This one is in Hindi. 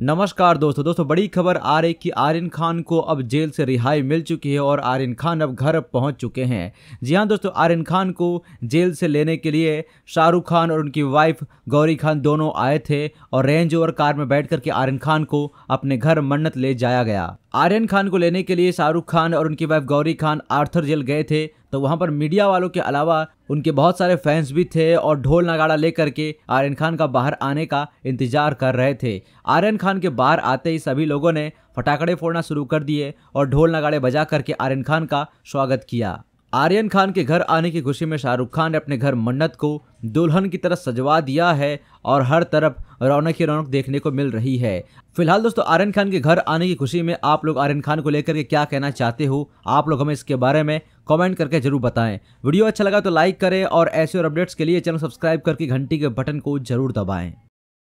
नमस्कार दोस्तों दोस्तों बड़ी खबर आ रही कि आर्यन खान को अब जेल से रिहाई मिल चुकी है और आर्यन खान अब घर पहुंच चुके हैं जी हां दोस्तों आर्यन खान को जेल से लेने के लिए शाहरुख खान और उनकी वाइफ गौरी खान दोनों आए थे और रेंज ओवर कार में बैठ करके आर्यन खान को अपने घर मन्नत ले जाया गया आर्यन खान को लेने के लिए शाहरुख खान और उनकी wife Gauri Khan Arthur jail गए थे तो वहां पर मीडिया वालों के अलावा उनके बहुत सारे फैंस भी थे और ढोल नगाड़ा लेकर के आर्यन खान का बाहर आने का इंतजार कर रहे थे आर्यन खान के बाहर आते ही सभी लोगों ने फटाखड़े फोड़ना शुरू कर दिए और ढोल नगाड़े बजा करके आर्यन खान का स्वागत किया आर्यन खान के घर आने की खुशी में शाहरुख खान ने अपने घर मन्नत को दुल्हन की तरह सजवा दिया है और हर तरफ रौनक ही रौनक देखने को मिल रही है फिलहाल दोस्तों आर्यन खान के घर आने की खुशी में आप लोग आर्यन खान को लेकर के क्या कहना चाहते हो आप लोग हमें इसके बारे में कमेंट करके जरूर बताएं वीडियो अच्छा लगा तो लाइक करें और ऐसे और अपडेट्स के लिए चैनल सब्सक्राइब करके घंटी के बटन को जरूर दबाएँ